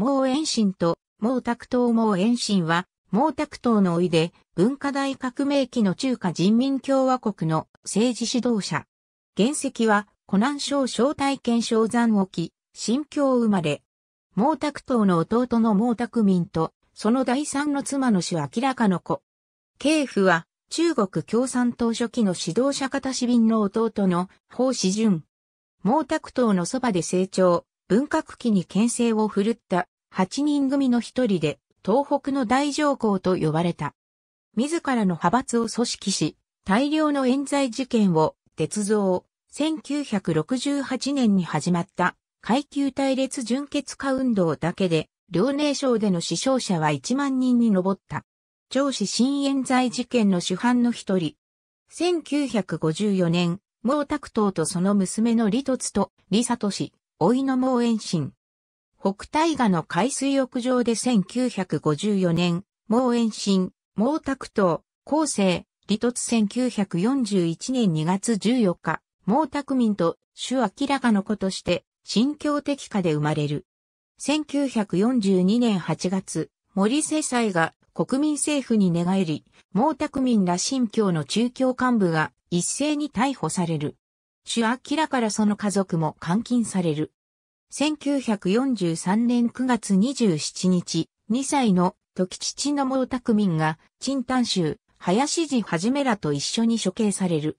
毛遠心と毛沢東毛遠心は、毛沢東のおいで、文化大革命期の中華人民共和国の政治指導者。原籍は、湖南省省体県省山沖、新京生まれ。毛沢東の弟の毛沢民と、その第三の妻の主明らかの子。慶父は、中国共産党初期の指導者方市民の弟の法志順。毛沢東のそばで成長、文革期に牽制を振るった8人組の一人で、東北の大上皇と呼ばれた。自らの派閥を組織し、大量の冤罪事件を、鉄造、1968年に始まった、階級隊列純血化運動だけで、遼寧省での死傷者は1万人に上った。長子新冤罪事件の主犯の一人。1954年、毛沢東とその娘の李突と李聡、いの毛延新、北大河の海水浴場で1954年、毛延新、毛沢東、後世、離突1941年2月14日、毛沢民と主明かの子として、新教的家で生まれる。1942年8月、森世斎が国民政府に寝返り、毛沢民ら新教の中教幹部が一斉に逮捕される。主明からその家族も監禁される。1943年9月27日、2歳の時父の毛沢民が、陳丹州、林寺はじめらと一緒に処刑される。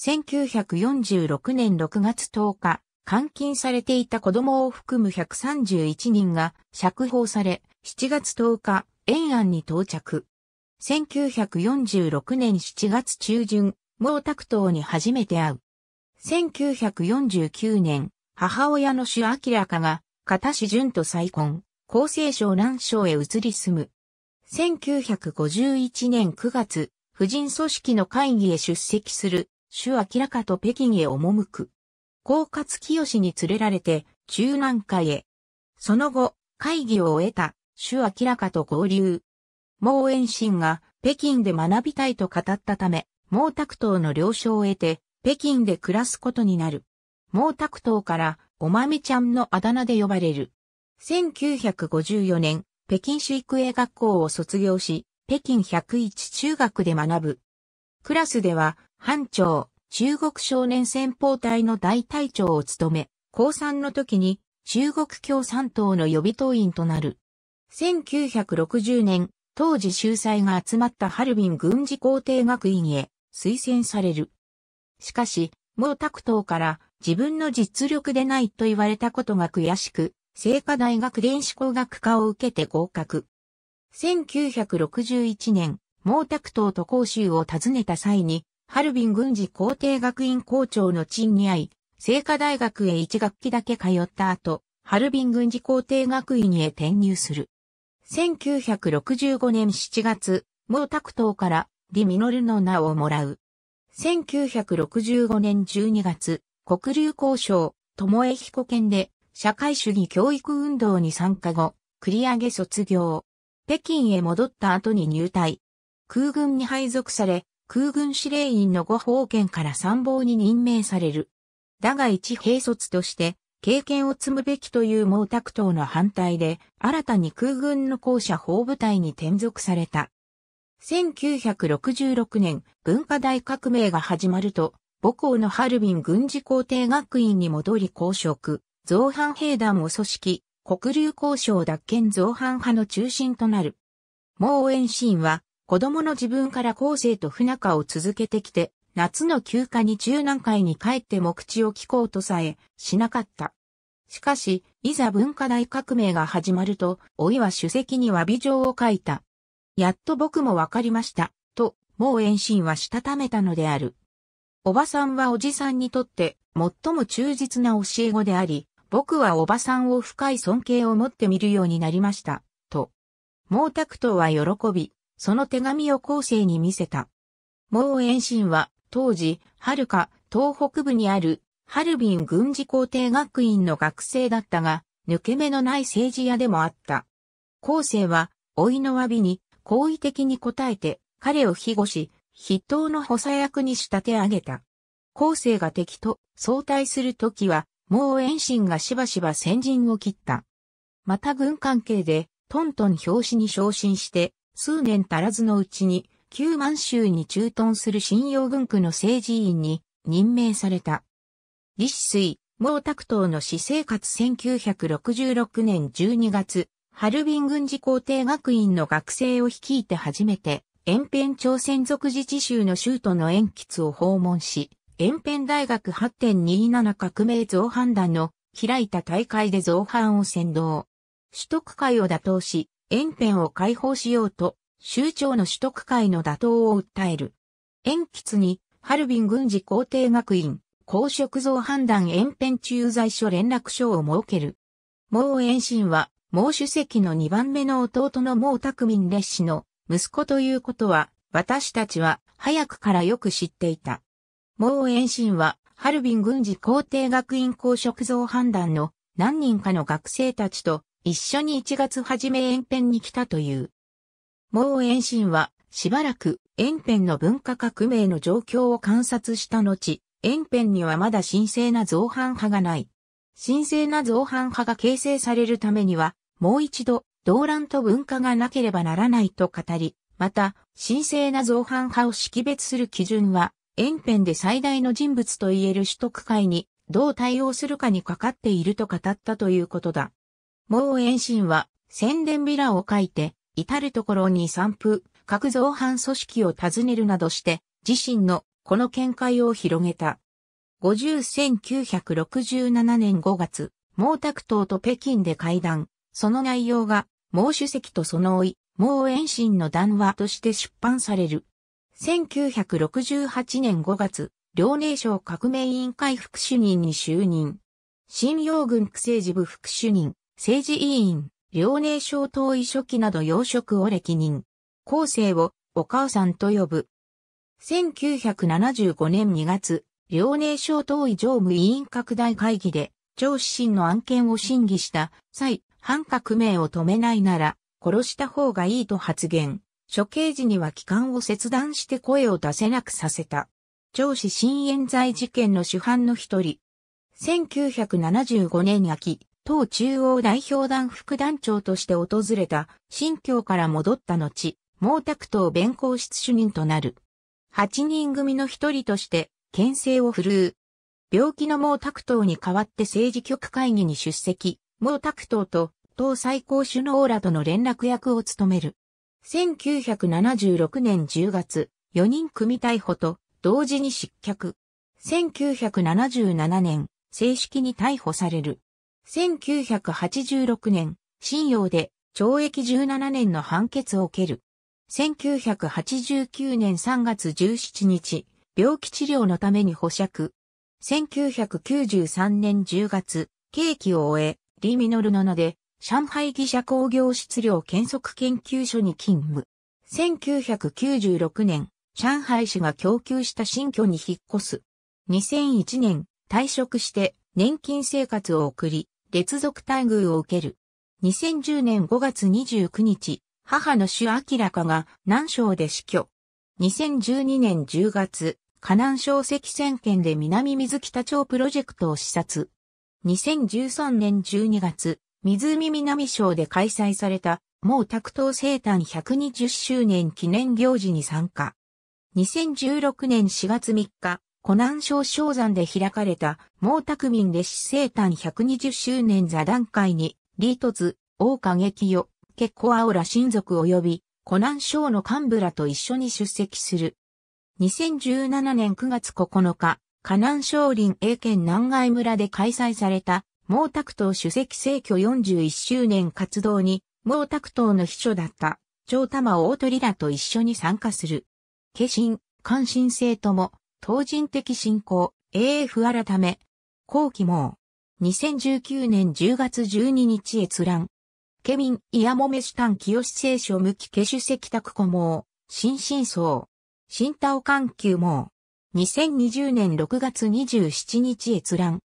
1946年6月10日、監禁されていた子供を含む131人が釈放され、7月10日、延安に到着。1946年7月中旬、毛沢東に初めて会う。1949年母親の朱明かが、片志淳と再婚、厚生省南省へ移り住む。1951年9月、婦人組織の会議へ出席する、朱明かと北京へ赴く。高勝清に連れられて、中南海へ。その後、会議を終えた、朱明かと合流。毛延心が北京で学びたいと語ったため、毛沢東の了承を得て、北京で暮らすことになる。毛沢東から、おまみちゃんのあだ名で呼ばれる。1954年、北京市育英学校を卒業し、北京101中学で学ぶ。クラスでは、班長、中国少年戦法隊の大隊長を務め、高3の時に中国共産党の予備党員となる。1960年、当時秀才が集まったハルビン軍事工程学院へ推薦される。しかし、毛沢東から自分の実力でないと言われたことが悔しく、聖火大学電子工学科を受けて合格。1961年、毛沢東と講州を訪ねた際に、ハルビン軍事皇帝学院校長の陳に会い、聖火大学へ1学期だけ通った後、ハルビン軍事皇帝学院へ転入する。1965年7月、毛沢東からミノルの名をもらう。1965年12月、国流交渉、友江彦県で、社会主義教育運動に参加後、繰り上げ卒業。北京へ戻った後に入隊。空軍に配属され、空軍司令員の五宝県から参謀に任命される。だが一兵卒として、経験を積むべきという毛沢東の反対で、新たに空軍の校舎砲部隊に転属された。1966年、文化大革命が始まると、母校のハルビン軍事工程学院に戻り公職、造反兵団を組織、黒竜交渉奪権造反派の中心となる。毛遠心は、子供の自分から後世と不仲を続けてきて、夏の休暇に中南海に帰って目地を聞こうとさえ、しなかった。しかし、いざ文化大革命が始まると、老いは主席に詫び状を書いた。やっと僕もわかりました、と、毛遠心はしたためたのである。おばさんはおじさんにとって最も忠実な教え子であり、僕はおばさんを深い尊敬を持って見るようになりました、と。毛沢東は喜び、その手紙を後世に見せた。毛延伸は、当時、はるか、東北部にある、ハルビン軍事工程学院の学生だったが、抜け目のない政治家でもあった。後世は、老いの詫びに、好意的に応えて、彼を庇護し、筆頭の補佐役に仕立て上げた。後世が敵と相対するときは、もう遠心がしばしば先陣を切った。また軍関係で、トントン表紙に昇進して、数年足らずのうちに、旧満州に駐屯する信用軍区の政治委員に任命された。李志水、毛沢東の私生活1966年12月、ハルビン軍事皇帝学院の学生を率いて初めて、延辺朝鮮族自治州の州都の延吉を訪問し、延辺大学8.27革命造反団の開いた大会で造反を先導。取得会を打倒し、延辺を解放しようと、州長の取得会の打倒を訴える。延吉に、ハルビン軍事皇帝学院、公職造反団延辺駐在所連絡所を設ける。毛延信は、毛主席の2番目の弟の毛沢民列士の息子ということは、私たちは早くからよく知っていた。う遠心は、ハルビン軍事皇帝学院公職像判断の何人かの学生たちと一緒に1月初め延辺に来たという。う遠心は、しばらく延辺の文化革命の状況を観察した後、延辺にはまだ神聖な造反派がない。神聖な造反派が形成されるためには、もう一度動乱と文化がなければならないと語り、また、神聖な造反派を識別する基準は、遠辺で最大の人物と言える取得会にどう対応するかにかかっていると語ったということだ。毛遠心は、宣伝ビラを書いて、至るところに散布、各造反組織を訪ねるなどして、自身のこの見解を広げた。501967年5月、毛沢東と北京で会談、その内容が毛主席とその老い、毛遠心の談話として出版される。1968年5月、遼寧省革命委員会副主任に就任。新洋軍区政治部副主任、政治委員、遼寧省党委書記など要職を歴任。後世をお母さんと呼ぶ。1975年2月、遼寧省党委常務委員拡大会議で、張志新の案件を審議した際、反革命を止めないなら、殺した方がいいと発言。処刑時には機関を切断して声を出せなくさせた。上司新冤罪事件の主犯の一人。1975年秋、党中央代表団副団長として訪れた新疆から戻った後、毛沢東弁公室主任となる。8人組の一人として、牽制を振るう。病気の毛沢東に代わって政治局会議に出席、毛沢東と党最高首脳らとの連絡役を務める。1976年10月、4人組逮捕と同時に失脚。1977年、正式に逮捕される。1986年、信用で懲役17年の判決を受ける。1989年3月17日、病気治療のために保釈。1993年10月、刑期を終え、リー・ミノルノノで、上海記者工業質量検測研究所に勤務。1996年、上海市が供給した新居に引っ越す。2001年、退職して年金生活を送り、劣続待遇を受ける。2010年5月29日、母の主明かが南省で死去。2012年10月、河南省赤線県で南水北町プロジェクトを視察。2013年12月、湖南省で開催された、毛沢東生誕120周年記念行事に参加。2016年4月3日、湖南省昇山で開かれた毛沢民烈士生誕120周年座談会に、李突、大劇よ、結構青ら親族及び、湖南省の幹部らと一緒に出席する。2017年9月9日、河南省林英県南外村で開催された毛沢東主席逝去41周年活動に毛沢東の秘書だった長玉大鳥らと一緒に参加する。化身、関心性とも、当人的信仰、AF 改め、後期も、2019年10月12日閲覧。ケミン、イヤモメシタンキヨシ聖書向き、化主席宅子も、新真相。新田尾環球も、2020年6月27日閲覧。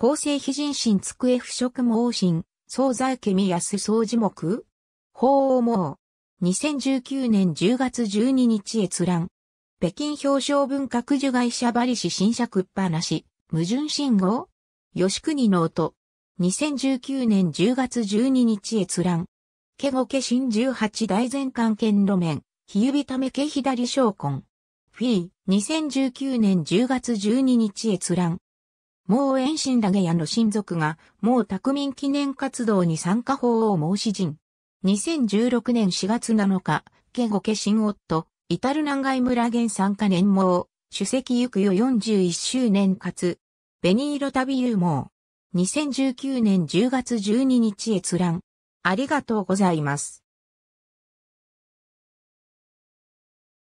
厚生非人心机腐食盲信、総在家見安総樹木法王網。2019年10月12日閲覧。北京表彰文化受除外者バリシ新社くっぱなし、矛盾信号吉国の音。2019年10月12日閲覧。ケゴケ新18大全館県路面、日指ためけ左昇魂。フィー、2019年10月12日閲覧。もう遠心だげやの親族が、もう宅民記念活動に参加法を申し人。2016年4月7日、ケゴケ新夫、イタル南外村原参加年も、主席行くよ41周年かつ、ベニーロ旅ユー2019年10月12日閲覧。ありがとうございます。